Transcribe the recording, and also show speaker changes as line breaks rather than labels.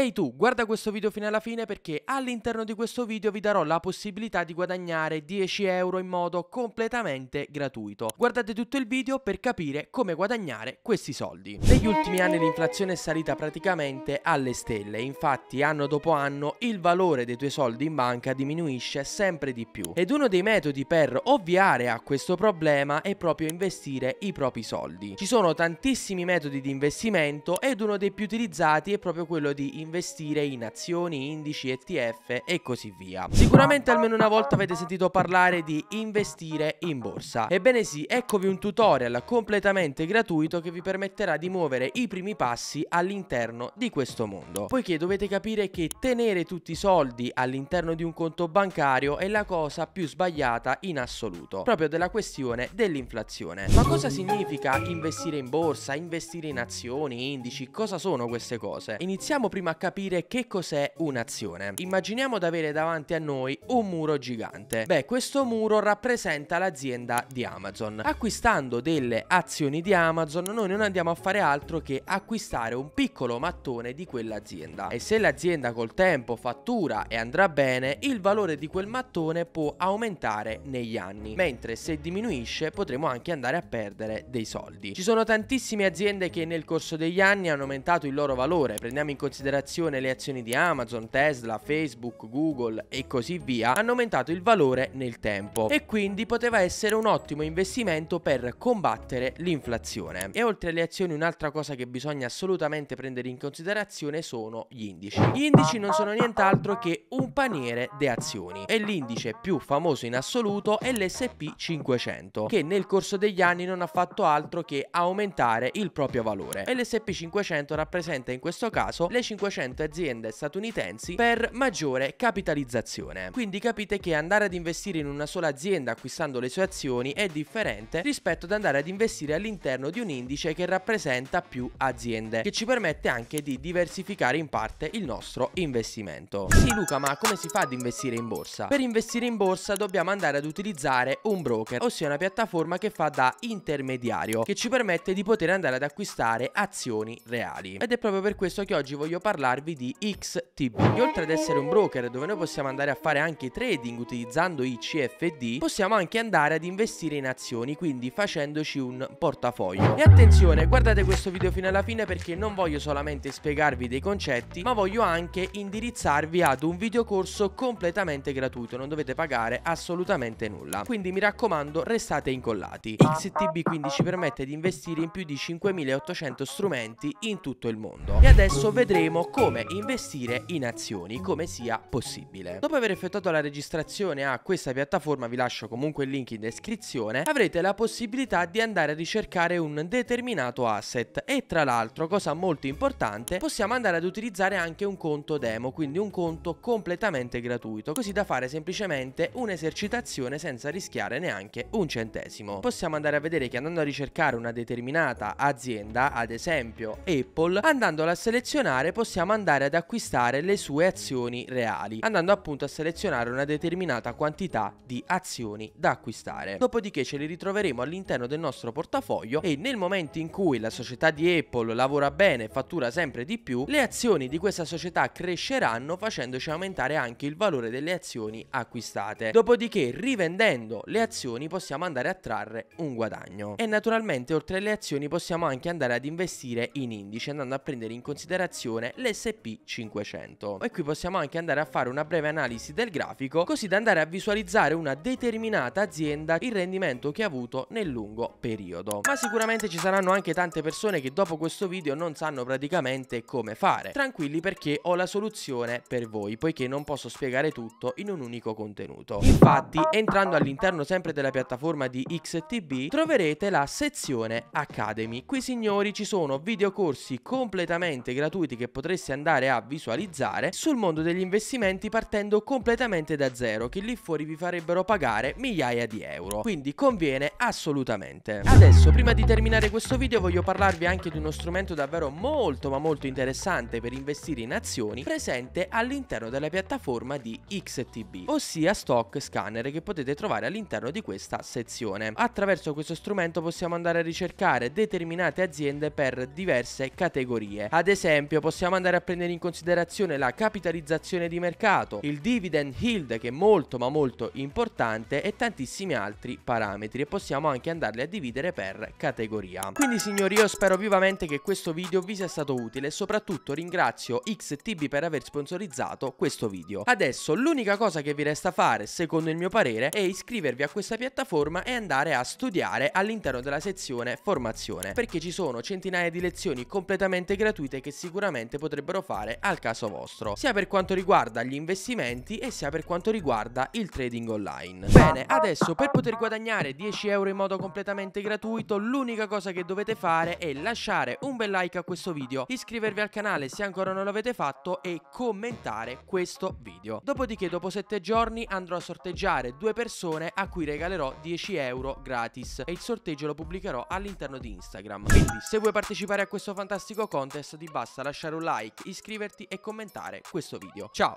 Ehi tu, guarda questo video fino alla fine perché all'interno di questo video vi darò la possibilità di guadagnare 10 euro in modo completamente gratuito. Guardate tutto il video per capire come guadagnare questi soldi. Negli ultimi anni l'inflazione è salita praticamente alle stelle, infatti anno dopo anno il valore dei tuoi soldi in banca diminuisce sempre di più. Ed uno dei metodi per ovviare a questo problema è proprio investire i propri soldi. Ci sono tantissimi metodi di investimento ed uno dei più utilizzati è proprio quello di investire investire in azioni, indici, ETF e così via. Sicuramente almeno una volta avete sentito parlare di investire in borsa. Ebbene sì, eccovi un tutorial completamente gratuito che vi permetterà di muovere i primi passi all'interno di questo mondo. Poiché dovete capire che tenere tutti i soldi all'interno di un conto bancario è la cosa più sbagliata in assoluto, proprio della questione dell'inflazione. Ma cosa significa investire in borsa, investire in azioni, indici, cosa sono queste cose? Iniziamo prima a capire che cos'è un'azione. Immaginiamo di avere davanti a noi un muro gigante. Beh, questo muro rappresenta l'azienda di Amazon. Acquistando delle azioni di Amazon noi non andiamo a fare altro che acquistare un piccolo mattone di quell'azienda. E se l'azienda col tempo fattura e andrà bene, il valore di quel mattone può aumentare negli anni. Mentre se diminuisce potremo anche andare a perdere dei soldi. Ci sono tantissime aziende che nel corso degli anni hanno aumentato il loro valore. Prendiamo in considerazione considerazione le azioni di Amazon, Tesla, Facebook, Google e così via, hanno aumentato il valore nel tempo e quindi poteva essere un ottimo investimento per combattere l'inflazione. E oltre alle azioni un'altra cosa che bisogna assolutamente prendere in considerazione sono gli indici. Gli indici non sono nient'altro che un paniere di azioni e l'indice più famoso in assoluto è l'SP 500 che nel corso degli anni non ha fatto altro che aumentare il proprio valore e l'SP 500 rappresenta in questo caso le 500 500 aziende statunitensi per maggiore capitalizzazione. Quindi capite che andare ad investire in una sola azienda acquistando le sue azioni è differente rispetto ad andare ad investire all'interno di un indice che rappresenta più aziende, che ci permette anche di diversificare in parte il nostro investimento. Sì Luca, ma come si fa ad investire in borsa? Per investire in borsa dobbiamo andare ad utilizzare un broker, ossia una piattaforma che fa da intermediario, che ci permette di poter andare ad acquistare azioni reali. Ed è proprio per questo che oggi voglio parlare parlarvi di XTB. Oltre ad essere un broker dove noi possiamo andare a fare anche trading utilizzando i CFD, possiamo anche andare ad investire in azioni, quindi facendoci un portafoglio. E attenzione, guardate questo video fino alla fine perché non voglio solamente spiegarvi dei concetti, ma voglio anche indirizzarvi ad un videocorso completamente gratuito, non dovete pagare assolutamente nulla. Quindi mi raccomando, restate incollati. XTB quindi ci permette di investire in più di 5800 strumenti in tutto il mondo. E adesso vedremo come investire in azioni come sia possibile. Dopo aver effettuato la registrazione a questa piattaforma, vi lascio comunque il link in descrizione, avrete la possibilità di andare a ricercare un determinato asset e tra l'altro, cosa molto importante, possiamo andare ad utilizzare anche un conto demo, quindi un conto completamente gratuito, così da fare semplicemente un'esercitazione senza rischiare neanche un centesimo. Possiamo andare a vedere che andando a ricercare una determinata azienda, ad esempio Apple, andandola a selezionare possiamo possiamo andare ad acquistare le sue azioni reali, andando appunto a selezionare una determinata quantità di azioni da acquistare. Dopodiché ce le ritroveremo all'interno del nostro portafoglio e nel momento in cui la società di Apple lavora bene e fattura sempre di più, le azioni di questa società cresceranno facendoci aumentare anche il valore delle azioni acquistate. Dopodiché rivendendo le azioni possiamo andare a trarre un guadagno. E naturalmente oltre alle azioni possiamo anche andare ad investire in indici andando a prendere in considerazione le l'SP500. E qui possiamo anche andare a fare una breve analisi del grafico, così da andare a visualizzare una determinata azienda il rendimento che ha avuto nel lungo periodo. Ma sicuramente ci saranno anche tante persone che dopo questo video non sanno praticamente come fare. Tranquilli perché ho la soluzione per voi, poiché non posso spiegare tutto in un unico contenuto. Infatti, entrando all'interno sempre della piattaforma di XTB, troverete la sezione Academy. Qui signori ci sono videocorsi completamente gratuiti che potrete dovresti andare a visualizzare sul mondo degli investimenti partendo completamente da zero che lì fuori vi farebbero pagare migliaia di euro quindi conviene assolutamente adesso prima di terminare questo video voglio parlarvi anche di uno strumento davvero molto ma molto interessante per investire in azioni presente all'interno della piattaforma di XTB ossia stock scanner che potete trovare all'interno di questa sezione attraverso questo strumento possiamo andare a ricercare determinate aziende per diverse categorie ad esempio possiamo andare andare a prendere in considerazione la capitalizzazione di mercato, il dividend yield che è molto ma molto importante e tantissimi altri parametri e possiamo anche andarli a dividere per categoria. Quindi signori io spero vivamente che questo video vi sia stato utile e soprattutto ringrazio XTB per aver sponsorizzato questo video. Adesso l'unica cosa che vi resta fare secondo il mio parere è iscrivervi a questa piattaforma e andare a studiare all'interno della sezione formazione perché ci sono centinaia di lezioni completamente gratuite che sicuramente potete potrebbero fare al caso vostro, sia per quanto riguarda gli investimenti e sia per quanto riguarda il trading online. Bene, adesso per poter guadagnare 10 euro in modo completamente gratuito, l'unica cosa che dovete fare è lasciare un bel like a questo video, iscrivervi al canale se ancora non l'avete fatto e commentare questo video. Dopodiché dopo 7 giorni andrò a sorteggiare due persone a cui regalerò 10 euro gratis e il sorteggio lo pubblicherò all'interno di Instagram. Quindi se vuoi partecipare a questo fantastico contest ti basta lasciare un like like, iscriverti e commentare questo video. Ciao!